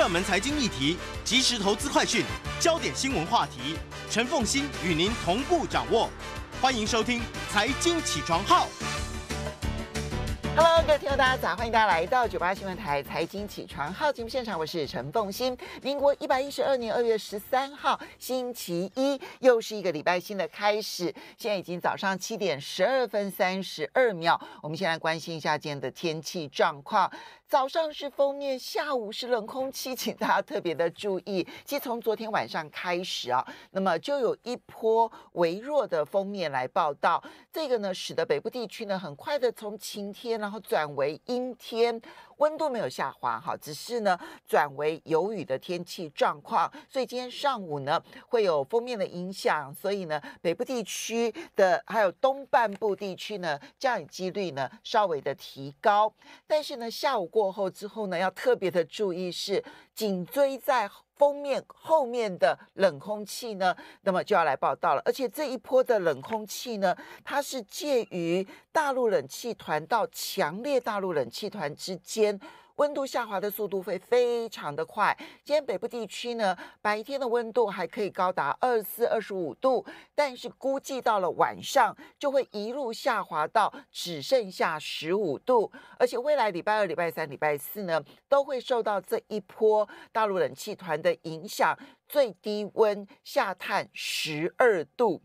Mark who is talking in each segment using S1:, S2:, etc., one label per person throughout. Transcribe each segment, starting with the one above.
S1: 热门财经议题、即时投资快讯、焦点新闻话题，陈凤欣与您同步掌握。欢迎收听《财经起床号》。Hello，各位听众大家早！欢迎大家来到九八新闻台《财经起床号》节目现场，我是陈凤欣。民国一百一十二年二月十三号，星期一，又是一个礼拜新的开始。现在已经早上七点十二分三十二秒，我们先来关心一下今天的天气状况。早上是封面，下午是冷空气，请大家特别的注意。其实从昨天晚上开始啊，那么就有一波微弱的封面来报道，这个呢使得北部地区呢很快的从晴天然后转为阴天，温度没有下滑哈，只是呢转为有雨的天气状况。所以今天上午呢会有封面的影响，所以呢北部地区的还有东半部地区呢降雨几率呢稍微的提高，但是呢下午。过后之后呢，要特别的注意是，紧追在封面后面的冷空气呢，那么就要来报道了。而且这一波的冷空气呢，它是介于大陆冷气团到强烈大陆冷气团之间。温度下滑的速度会非常的快。今天北部地区呢，白天的温度还可以高达二四、二十五度，但是估计到了晚上就会一路下滑到只剩下十五度。而且未来礼拜二、礼拜三、礼拜四呢，都会受到这一波大陆冷气团的影响，最低温下探十二度。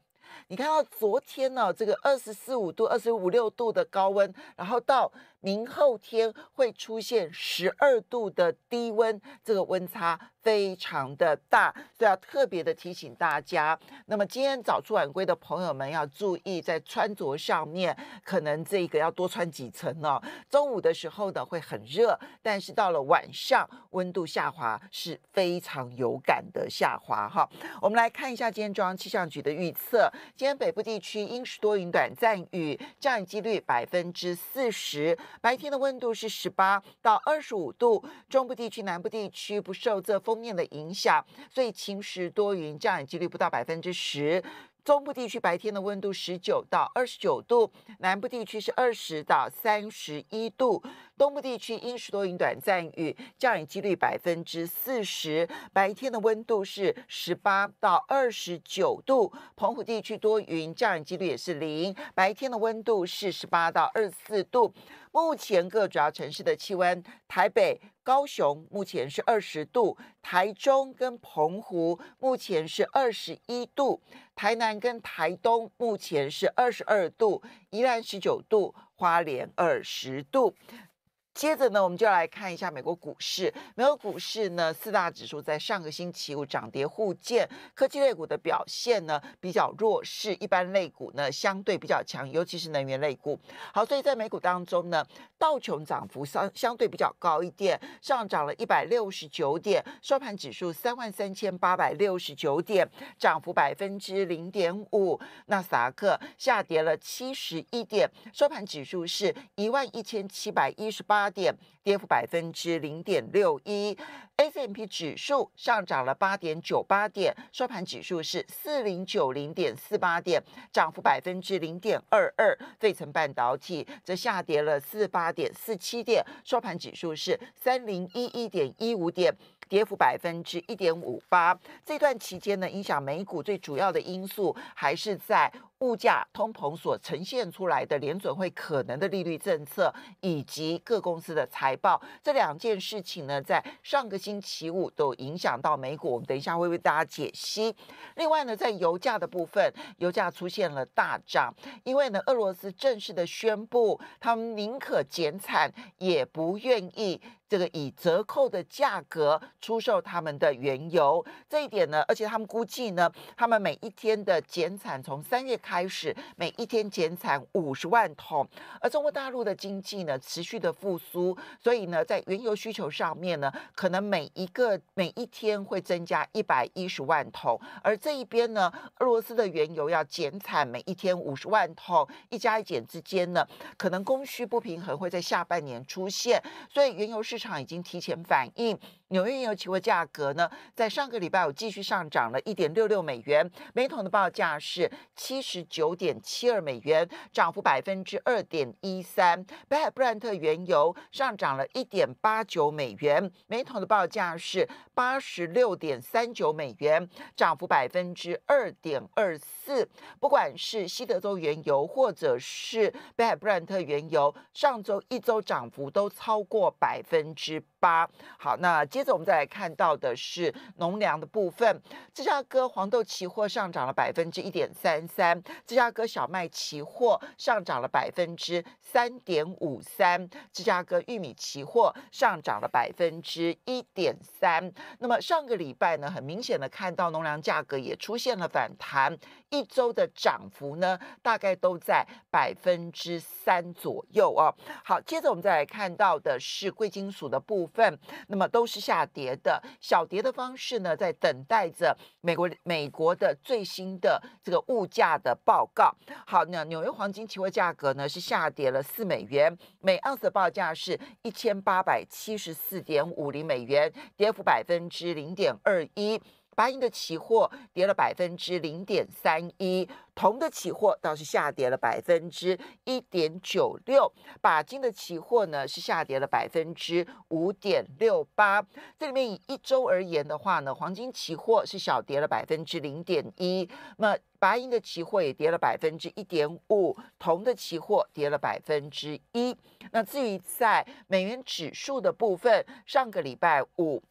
S1: 你看到昨天呢，这个二十四五度、二十五六度的高温，然后到。明后天会出现十二度的低温，这个温差非常的大，所以要特别的提醒大家。那么今天早出晚归的朋友们要注意，在穿着上面可能这个要多穿几层哦。中午的时候呢会很热，但是到了晚上温度下滑是非常有感的下滑哈。我们来看一下今天中央气象局的预测，今天北部地区阴时多云短暂雨，降雨几率百分之四十。白天的温度是十八到二十五度，中部地区、南部地区不受这封面的影响，所以晴时多云，降雨几率不到百分之十。中部地区白天的温度十九到二十九度，南部地区是二十到三十一度。东部地区阴时多云，短暂雨，降雨几率百分之四十，白天的温度是十八到二十九度。澎湖地区多云，降雨几率也是零，白天的温度是十八到二十四度。目前各主要城市的气温：台北、高雄目前是二十度，台中跟澎湖目前是二十一度，台南跟台东目前是二十二度，宜兰十九度，花莲二十度。接着呢，我们就来看一下美国股市。美国股市呢，四大指数在上个星期五涨跌互见，科技类股的表现呢比较弱势，一般类股呢相对比较强，尤其是能源类股。好，所以在美股当中呢，道琼涨幅相相对比较高一点，上涨了一百六十九点，收盘指数三万三千八百六十九点，涨幅百分之零点五。纳斯达克下跌了七十一点，收盘指数是一万一千七百一十八。八点，跌幅百分之零点六一。S M P 指数上涨了八点九八点，收盘指数是四零九零点四八点，涨幅百分之零点二二。费城半导体则下跌了四八点四七点，收盘指数是三零一一点一五点。跌幅百分之一点五八。这段期间呢，影响美股最主要的因素还是在物价通膨所呈现出来的联准会可能的利率政策，以及各公司的财报这两件事情呢，在上个星期五都影响到美股。我们等一下会为大家解析。另外呢，在油价的部分，油价出现了大涨，因为呢，俄罗斯正式的宣布，他们宁可减产，也不愿意。这个以折扣的价格出售他们的原油，这一点呢，而且他们估计呢，他们每一天的减产从三月开始，每一天减产五十万桶。而中国大陆的经济呢，持续的复苏，所以呢，在原油需求上面呢，可能每一个每一天会增加一百一十万桶。而这一边呢，俄罗斯的原油要减产，每一天五十万桶，一加一减之间呢，可能供需不平衡会在下半年出现，所以原油是。市场已经提前反应。纽约原油期货价格呢，在上个礼拜五继续上涨了一点六六美元，每桶的报价是七十九点七二美元，涨幅百分之二点一三。北海布兰特原油上涨了一点八九美元，每桶的报价是八十六点三九美元，涨幅百分之二点二四。不管是西德州原油，或者是北海布兰特原油，上周一周涨幅都超过百分之八。好，那接接着我们再来看到的是农粮的部分，芝加哥黄豆期货上涨了百分之一点三三，芝加哥小麦期货上涨了百分之三点五三，芝加哥玉米期货上涨了百分之一点三。那么上个礼拜呢，很明显的看到农粮价格也出现了反弹，一周的涨幅呢大概都在百分之三左右啊。好，接着我们再来看到的是贵金属的部分，那么都是下。下跌的小跌的方式呢，在等待着美国美国的最新的这个物价的报告。好，那纽约黄金期货价格呢是下跌了四美元，每盎司的报价是一千八百七十四点五零美元，跌幅百分之零点二一。白银的期货跌了百分之零点三一，铜的期货倒是下跌了百分之一点九六，钯金的期货呢是下跌了百分之五点六八。这里面以一周而言的话呢，黄金期货是小跌了百分之零点一，那白银的期货也跌了百分之一点五，铜的期货跌了百分之一。那至于在美元指数的部分，上个礼拜五。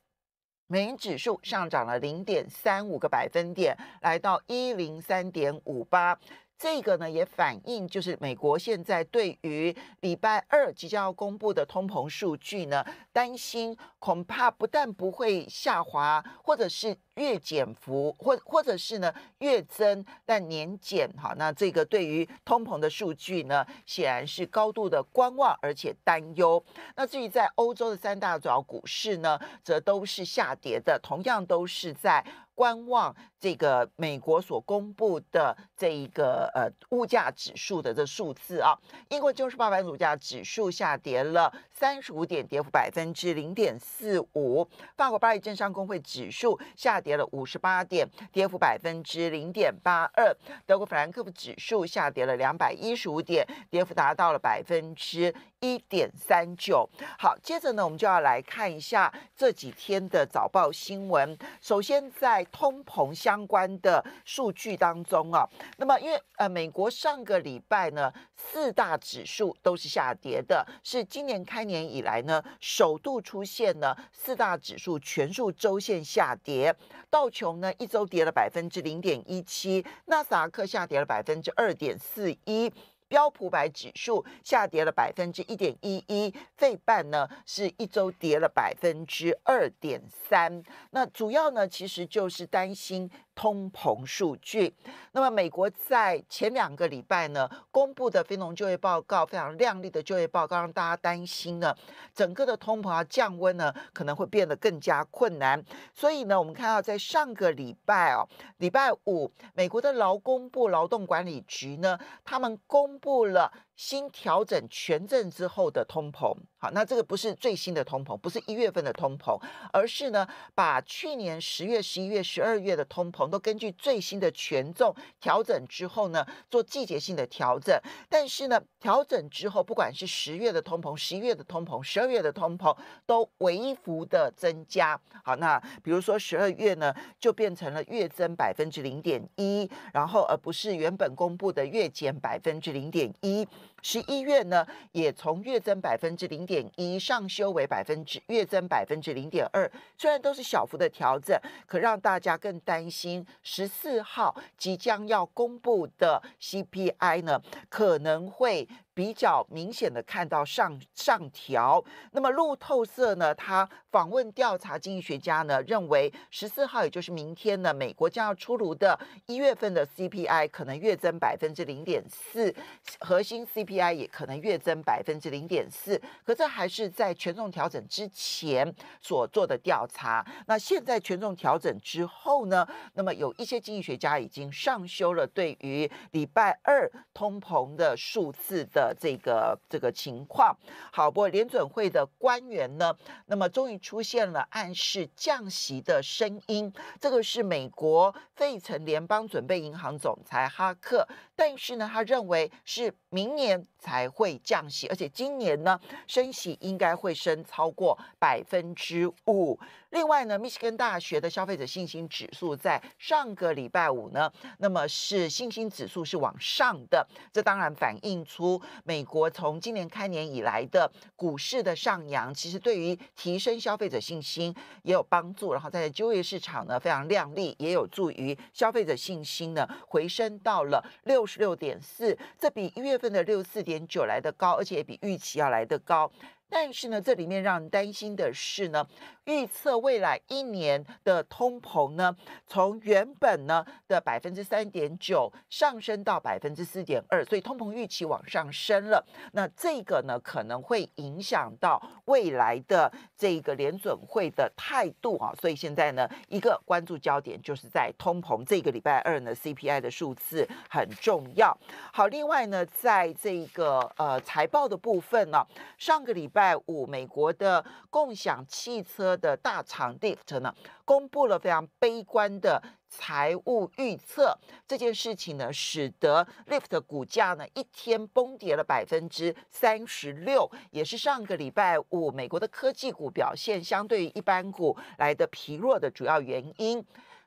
S1: 美元指数上涨了零点三五个百分点，来到一零三点五八。这个呢，也反映就是美国现在对于礼拜二即将要公布的通膨数据呢，担心恐怕不但不会下滑，或者是。月减幅或或者是呢月增但年减，好，那这个对于通膨的数据呢，显然是高度的观望而且担忧。那至于在欧洲的三大主要股市呢，则都是下跌的，同样都是在观望这个美国所公布的这一个呃物价指数的这数字啊。英国就是八百股价指数下跌了三十五点，跌幅百分之零点四五。法国巴黎政商工会指数下。跌了五十八点，跌幅百分之零点八二。德国法兰克福指数下跌了两百一十五点，跌幅达到了百分之一点三九。好，接着呢，我们就要来看一下这几天的早报新闻。首先，在通膨相关的数据当中啊，那么因为呃，美国上个礼拜呢，四大指数都是下跌的，是今年开年以来呢，首度出现呢四大指数全数周线下跌。道琼呢一周跌了百分之零点一七，纳斯达克下跌了百分之二点四一，标普百指数下跌了百分之一点一一，费半呢是一周跌了百分之二点三，那主要呢其实就是担心。通膨数据，那么美国在前两个礼拜呢公布的非农就业报告非常亮丽的就业报告，让大家担心呢，整个的通膨要降温呢可能会变得更加困难。所以呢，我们看到在上个礼拜哦，礼拜五美国的劳工部劳动管理局呢，他们公布了。新调整权证之后的通膨，好，那这个不是最新的通膨，不是一月份的通膨，而是呢把去年十月、十一月、十二月的通膨都根据最新的权重调整之后呢，做季节性的调整。但是呢，调整之后，不管是十月的通膨、十一月的通膨、十二月的通膨，都微幅的增加。好，那比如说十二月呢，就变成了月增百分之零点一，然后而不是原本公布的月减百分之零点一。十一月呢，也从月增百分之零点一上修为百分之月增百分之零点二，虽然都是小幅的调整，可让大家更担心十四号即将要公布的 CPI 呢，可能会。比较明显的看到上上调。那么路透社呢，他访问调查经济学家呢，认为十四号，也就是明天呢，美国将要出炉的一月份的 CPI 可能月增百分之零点四，核心 CPI 也可能月增百分之零点四。可这还是在权重调整之前所做的调查。那现在权重调整之后呢，那么有一些经济学家已经上修了对于礼拜二通膨的数字的。的这个这个情况，好，不过联准会的官员呢，那么终于出现了暗示降息的声音。这个是美国费城联邦准备银行总裁哈克。但是呢，他认为是明年才会降息，而且今年呢升息应该会升超过百分之五。另外呢，密歇根大学的消费者信心指数在上个礼拜五呢，那么是信心指数是往上的，这当然反映出美国从今年开年以来的股市的上扬，其实对于提升消费者信心也有帮助。然后在就业市场呢非常亮丽，也有助于消费者信心呢回升到了六。六点四，这比一月份的六四点九来的高，而且也比预期要来的高。但是呢，这里面让人担心的是呢，预测未来一年的通膨呢，从原本呢的百分之三点九上升到百分之四点二，所以通膨预期往上升了。那这个呢，可能会影响到未来的这个联准会的态度啊。所以现在呢，一个关注焦点就是在通膨这个礼拜二呢 CPI 的数字很重要。好，另外呢，在这个呃财报的部分呢，上个礼拜。拜五，美国的共享汽车的大厂 l i f t 呢，公布了非常悲观的财务预测。这件事情呢，使得 l i f t 股价呢一天崩跌了百分之三十六，也是上个礼拜五美国的科技股表现相对于一般股来的疲弱的主要原因。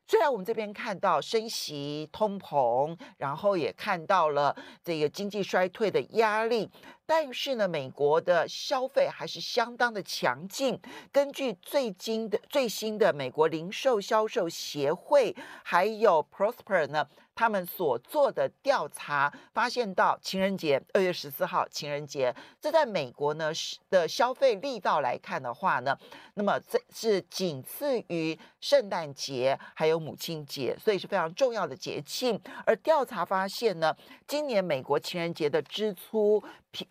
S1: 虽然我们这边看到升息、通膨，然后也看到了这个经济衰退的压力，但是呢，美国的消费还是相当的强劲。根据最新的最新的美国零售销售协会还有 Prosper 呢。他们所做的调查发现到情人节二月十四号情人节，这在美国呢的消费力道来看的话呢，那么这是仅次于圣诞节还有母亲节，所以是非常重要的节庆。而调查发现呢，今年美国情人节的支出，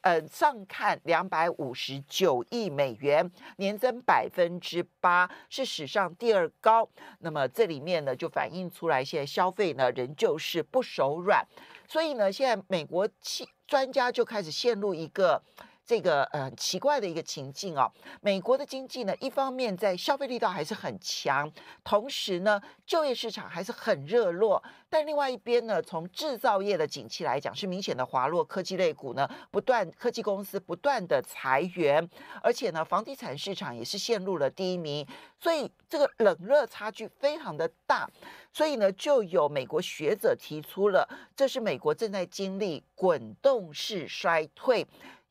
S1: 呃，上看两百五十九亿美元，年增百分之八，是史上第二高。那么这里面呢，就反映出来现在消费呢仍旧。不是不手软，所以呢，现在美国专家就开始陷入一个。这个呃奇怪的一个情境哦。美国的经济呢，一方面在消费力道还是很强，同时呢就业市场还是很热络，但另外一边呢，从制造业的景气来讲是明显的滑落，科技类股呢不断，科技公司不断的裁员，而且呢房地产市场也是陷入了低迷，所以这个冷热差距非常的大，所以呢就有美国学者提出了，这是美国正在经历滚动式衰退。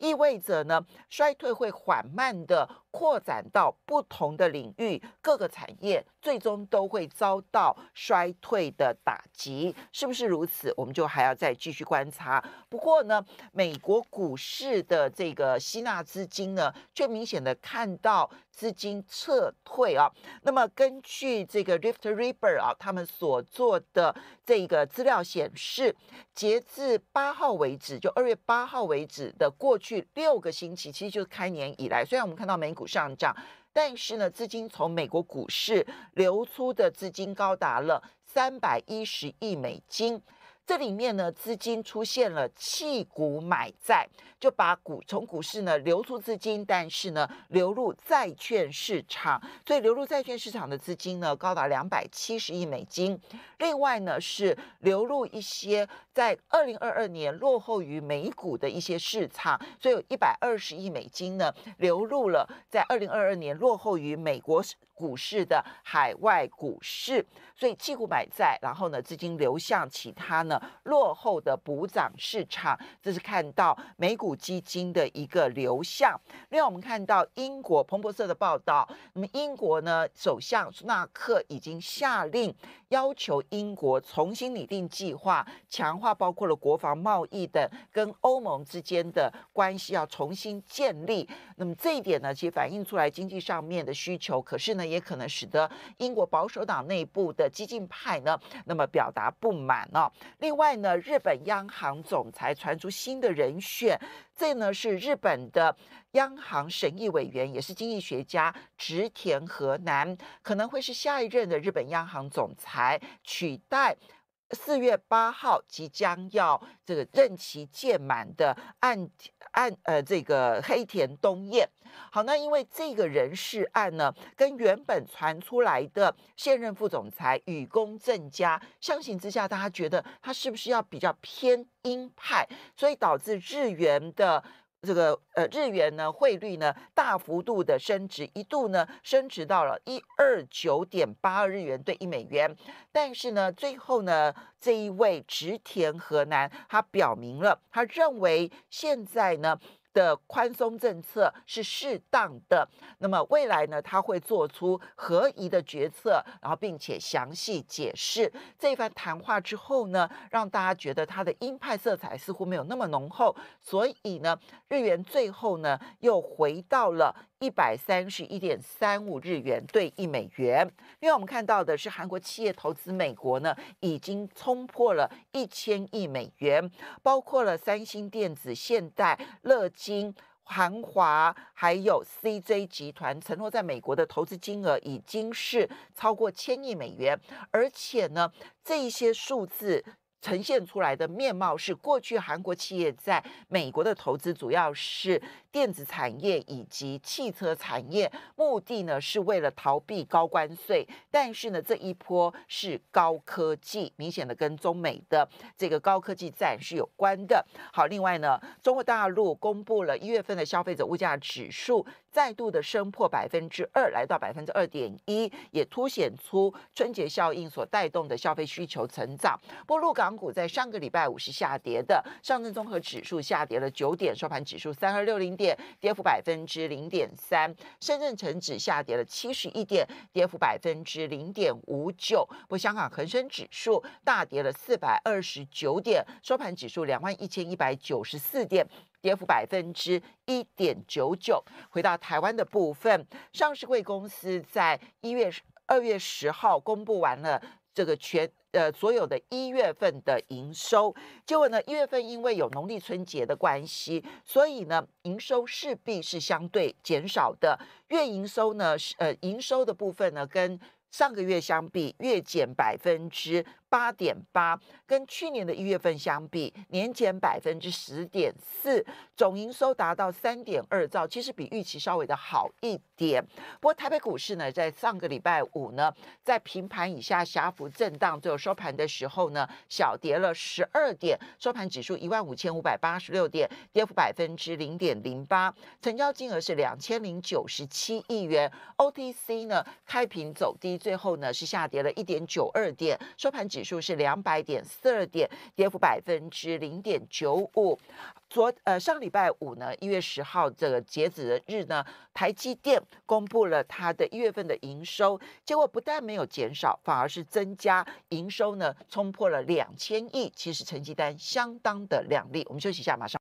S1: 意味着呢，衰退会缓慢的。扩展到不同的领域，各个产业最终都会遭到衰退的打击，是不是如此？我们就还要再继续观察。不过呢，美国股市的这个吸纳资金呢，却明显的看到资金撤退啊。那么根据这个 Rift River 啊，他们所做的这个资料显示，截至八号为止，就二月八号为止的过去六个星期，其实就是开年以来，虽然我们看到美股。上涨，但是呢，资金从美国股市流出的资金高达了三百一十亿美金。这里面呢，资金出现了弃股买债，就把股从股市呢流出资金，但是呢流入债券市场，所以流入债券市场的资金呢高达两百七十亿美金。另外呢是流入一些在二零二二年落后于美股的一些市场，所以一百二十亿美金呢流入了在二零二二年落后于美国股市的海外股市，所以几股买债，然后呢，资金流向其他呢落后的补涨市场，这是看到美股基金的一个流向。另外，我们看到英国彭博社的报道，那么英国呢，首相苏纳克已经下令要求英国重新拟定计划，强化包括了国防、贸易等跟欧盟之间的关系要重新建立。那么这一点呢，其实反映出来经济上面的需求，可是呢。也可能使得英国保守党内部的激进派呢，那么表达不满哦。另外呢，日本央行总裁传出新的人选，这呢是日本的央行审议委员，也是经济学家直田和南，可能会是下一任的日本央行总裁，取代。四月八号即将要这个任期届满的案案呃这个黑田东彦，好那因为这个人事案呢，跟原本传出来的现任副总裁羽宫正家相形之下，大家觉得他是不是要比较偏鹰派，所以导致日元的。这个呃日元呢汇率呢大幅度的升值，一度呢升值到了一二九点八日元兑一美元，但是呢最后呢这一位植田和男他表明了，他认为现在呢。的宽松政策是适当的，那么未来呢，他会做出合宜的决策，然后并且详细解释这一番谈话之后呢，让大家觉得他的鹰派色彩似乎没有那么浓厚，所以呢，日元最后呢又回到了一百三十一点三五日元兑一美元。因为我们看到的是韩国企业投资美国呢，已经冲破了一千亿美元，包括了三星电子、现代、乐。金韩华还有 CJ 集团承诺在美国的投资金额已经是超过千亿美元，而且呢，这一些数字。呈现出来的面貌是，过去韩国企业在美国的投资主要是电子产业以及汽车产业，目的呢是为了逃避高关税。但是呢，这一波是高科技，明显的跟中美的这个高科技战是有关的。好，另外呢，中国大陆公布了一月份的消费者物价指数，再度的升破百分之二，来到百分之二点一，也凸显出春节效应所带动的消费需求成长。不过，陆港。股在上个礼拜五是下跌的，上证综合指数下跌了九点，收盘指数三二六零点，跌幅百分之零点三。深圳成指下跌了七十一点，跌幅百分之零点五九。不，香港恒生指数大跌了四百二十九点，收盘指数两万一千一百九十四点，跌幅百分之一点九九。回到台湾的部分，上市贵公司在一月二月十号公布完了这个全。呃，所有的一月份的营收，结果呢，一月份因为有农历春节的关系，所以呢，营收势必是相对减少的。月营收呢，是呃，营收的部分呢，跟上个月相比，月减百分之。八点八，跟去年的一月份相比，年减百分之十点四，总营收达到三点二兆，其实比预期稍微的好一点。不过台北股市呢，在上个礼拜五呢，在平盘以下狭幅震荡，最后收盘的时候呢，小跌了十二点，收盘指数一万五千五百八十六点，跌幅百分之零点零八，成交金额是两千零九十七亿元。OTC 呢，开平走低，最后呢是下跌了一点九二点，收盘指。数是两百点四二点，跌幅百分之零点九五。昨呃上礼拜五呢，一月十号这个截止的日呢，台积电公布了它的一月份的营收，结果不但没有减少，反而是增加，营收呢冲破了两千亿，其实成绩单相当的亮丽。我们休息一下，马上。